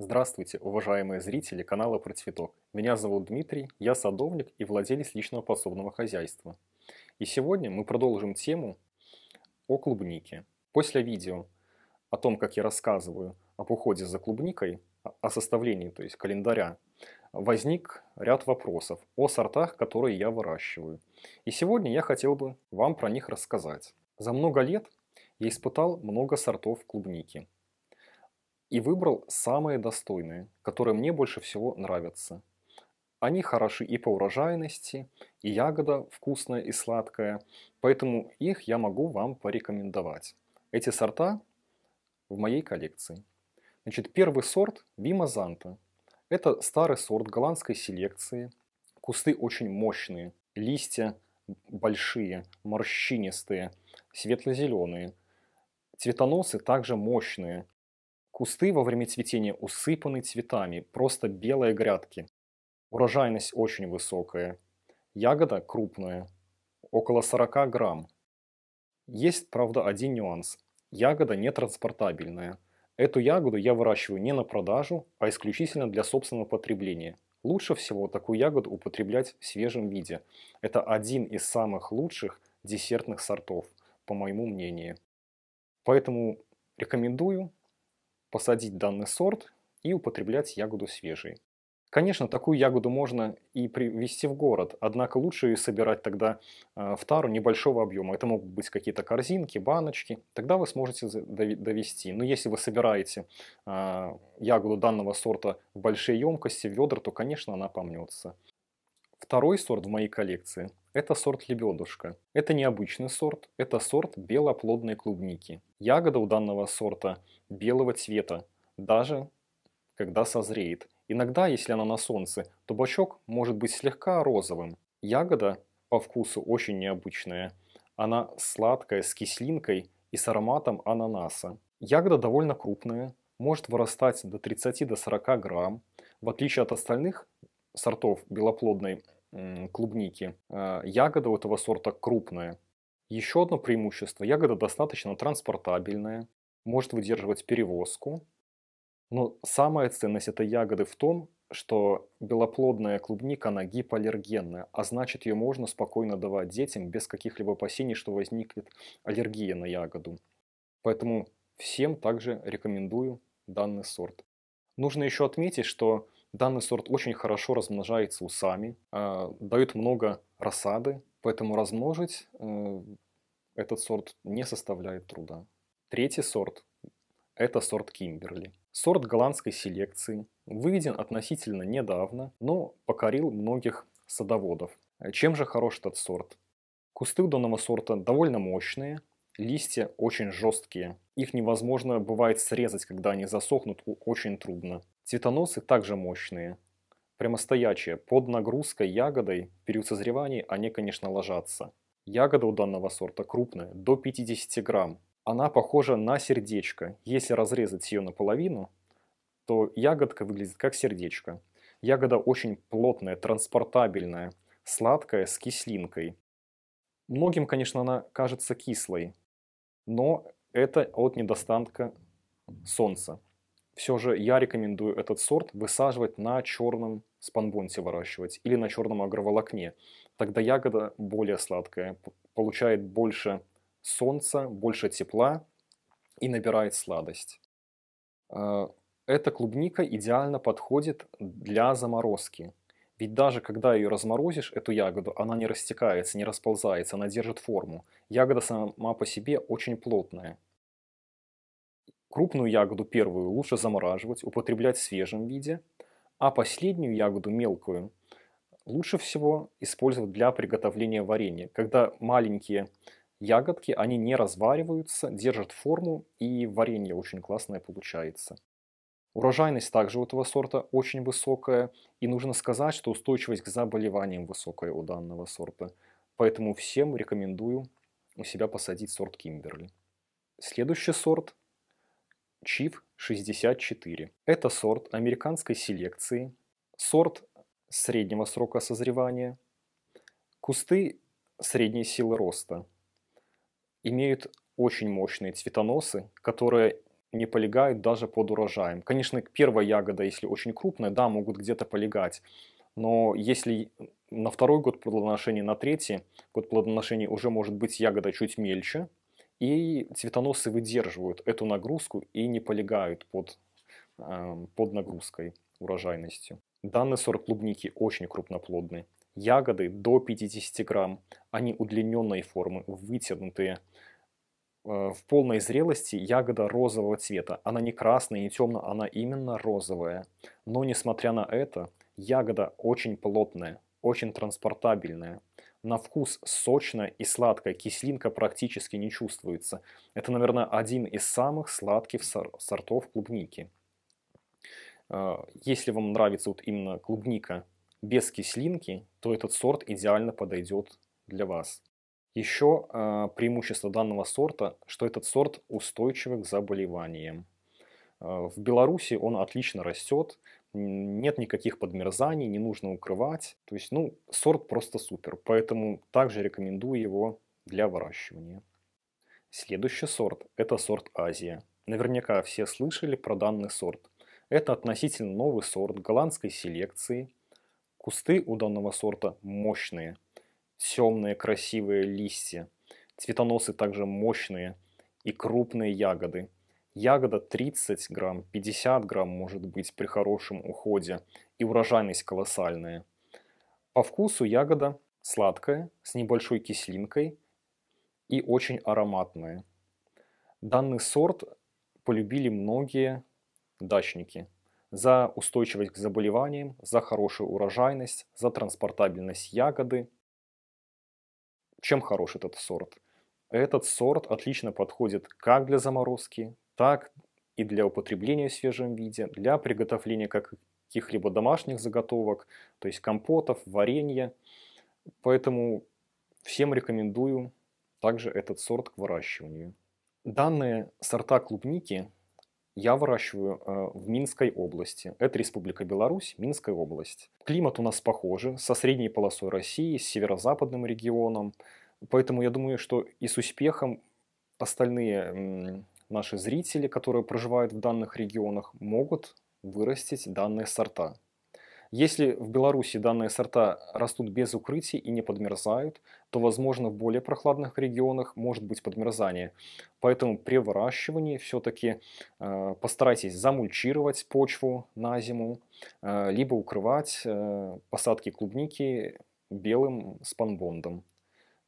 Здравствуйте, уважаемые зрители канала «Про цветок». Меня зовут Дмитрий, я садовник и владелец личного подсобного хозяйства. И сегодня мы продолжим тему о клубнике. После видео о том, как я рассказываю об уходе за клубникой, о составлении, то есть календаря, возник ряд вопросов о сортах, которые я выращиваю. И сегодня я хотел бы вам про них рассказать. За много лет я испытал много сортов клубники – и выбрал самые достойные, которые мне больше всего нравятся. Они хороши и по урожайности, и ягода вкусная и сладкая, поэтому их я могу вам порекомендовать. Эти сорта в моей коллекции. Значит, первый сорт Вимазанта. Это старый сорт голландской селекции. Кусты очень мощные, листья большие, морщинистые, светло-зеленые. Цветоносы также мощные, Кусты во время цветения усыпаны цветами, просто белые грядки. Урожайность очень высокая. Ягода крупная, около 40 грамм. Есть, правда, один нюанс. Ягода не транспортабельная. Эту ягоду я выращиваю не на продажу, а исключительно для собственного потребления. Лучше всего такую ягоду употреблять в свежем виде. Это один из самых лучших десертных сортов, по моему мнению. Поэтому рекомендую посадить данный сорт и употреблять ягоду свежей. Конечно, такую ягоду можно и привезти в город, однако лучше ее собирать тогда э, в тару небольшого объема. Это могут быть какие-то корзинки, баночки, тогда вы сможете довести. Но если вы собираете э, ягоду данного сорта в большие емкости, в ведра, то, конечно, она помнется. Второй сорт в моей коллекции – это сорт лебедушка. Это необычный сорт, это сорт белоплодной клубники. Ягода у данного сорта белого цвета, даже когда созреет. Иногда, если она на солнце, то бачок может быть слегка розовым. Ягода по вкусу очень необычная. Она сладкая, с кислинкой и с ароматом ананаса. Ягода довольно крупная, может вырастать до 30-40 грамм. В отличие от остальных сортов белоплодной клубники. А, Ягода у этого сорта крупная. Еще одно преимущество. Ягода достаточно транспортабельная, может выдерживать перевозку. Но самая ценность этой ягоды в том, что белоплодная клубника, она гипоаллергенная, а значит ее можно спокойно давать детям без каких-либо опасений, что возникнет аллергия на ягоду. Поэтому всем также рекомендую данный сорт. Нужно еще отметить, что Данный сорт очень хорошо размножается усами, э, дает много рассады, поэтому размножить э, этот сорт не составляет труда. Третий сорт – это сорт Кимберли. Сорт голландской селекции, выведен относительно недавно, но покорил многих садоводов. Чем же хорош этот сорт? Кусты у данного сорта довольно мощные, листья очень жесткие. Их невозможно бывает срезать, когда они засохнут, очень трудно. Цветоносы также мощные, прямостоячие, под нагрузкой ягодой в период созревания они, конечно, ложатся. Ягода у данного сорта крупная, до 50 грамм. Она похожа на сердечко. Если разрезать ее наполовину, то ягодка выглядит как сердечко. Ягода очень плотная, транспортабельная, сладкая, с кислинкой. Многим, конечно, она кажется кислой, но это от недостатка солнца все же я рекомендую этот сорт высаживать на черном спанбонте выращивать или на черном агроволокне. Тогда ягода более сладкая, получает больше солнца, больше тепла и набирает сладость. Э, эта клубника идеально подходит для заморозки. Ведь даже когда ее разморозишь, эту ягоду, она не растекается, не расползается, она держит форму. Ягода сама по себе очень плотная. Крупную ягоду первую лучше замораживать, употреблять в свежем виде, а последнюю ягоду мелкую лучше всего использовать для приготовления варенья, когда маленькие ягодки, они не развариваются, держат форму и варенье очень классное получается. Урожайность также у этого сорта очень высокая, и нужно сказать, что устойчивость к заболеваниям высокая у данного сорта. Поэтому всем рекомендую у себя посадить сорт Кимберли. Следующий сорт Chief 64. Это сорт американской селекции, сорт среднего срока созревания. Кусты средней силы роста имеют очень мощные цветоносы, которые не полегают даже под урожаем. Конечно, первая ягода, если очень крупная, да, могут где-то полегать. Но если на второй год плодоношения, на третий год плодоношения уже может быть ягода чуть мельче, и цветоносы выдерживают эту нагрузку и не полегают под, э, под нагрузкой урожайностью. Данный сорт клубники очень крупноплодный. Ягоды до 50 грамм, они удлиненной формы, вытянутые. Э, в полной зрелости ягода розового цвета. Она не красная, не темная, она именно розовая. Но несмотря на это, ягода очень плотная, очень транспортабельная на вкус сочно и сладко, кислинка практически не чувствуется. Это, наверное, один из самых сладких сортов клубники. Э, если вам нравится вот именно клубника без кислинки, то этот сорт идеально подойдет для вас. Еще э, преимущество данного сорта, что этот сорт устойчив к заболеваниям. Э, в Беларуси он отлично растет, нет никаких подмерзаний, не нужно укрывать. То есть, ну, сорт просто супер, поэтому также рекомендую его для выращивания. Следующий сорт – это сорт Азия. Наверняка все слышали про данный сорт. Это относительно новый сорт голландской селекции. Кусты у данного сорта мощные, темные красивые листья. Цветоносы также мощные и крупные ягоды – Ягода 30 грамм, 50 грамм может быть при хорошем уходе, и урожайность колоссальная. По вкусу ягода сладкая, с небольшой кислинкой и очень ароматная. Данный сорт полюбили многие дачники за устойчивость к заболеваниям, за хорошую урожайность, за транспортабельность ягоды. Чем хорош этот сорт? Этот сорт отлично подходит как для заморозки, так и для употребления в свежем виде, для приготовления каких-либо домашних заготовок, то есть компотов, варенья. Поэтому всем рекомендую также этот сорт к выращиванию. Данные сорта клубники я выращиваю э, в Минской области. Это Республика Беларусь, Минская область. Климат у нас похожий, со средней полосой России, с северо-западным регионом. Поэтому я думаю, что и с успехом остальные наши зрители, которые проживают в данных регионах, могут вырастить данные сорта. Если в Беларуси данные сорта растут без укрытий и не подмерзают, то, возможно, в более прохладных регионах может быть подмерзание. Поэтому при выращивании все-таки э, постарайтесь замульчировать почву на зиму, э, либо укрывать э, посадки клубники белым спанбондом,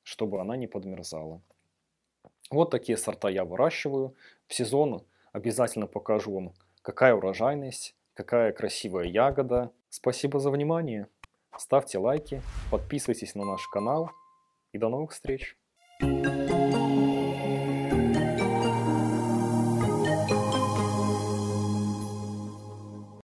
чтобы она не подмерзала. Вот такие сорта я выращиваю. В сезон обязательно покажу вам, какая урожайность, какая красивая ягода. Спасибо за внимание. Ставьте лайки, подписывайтесь на наш канал и до новых встреч. thank you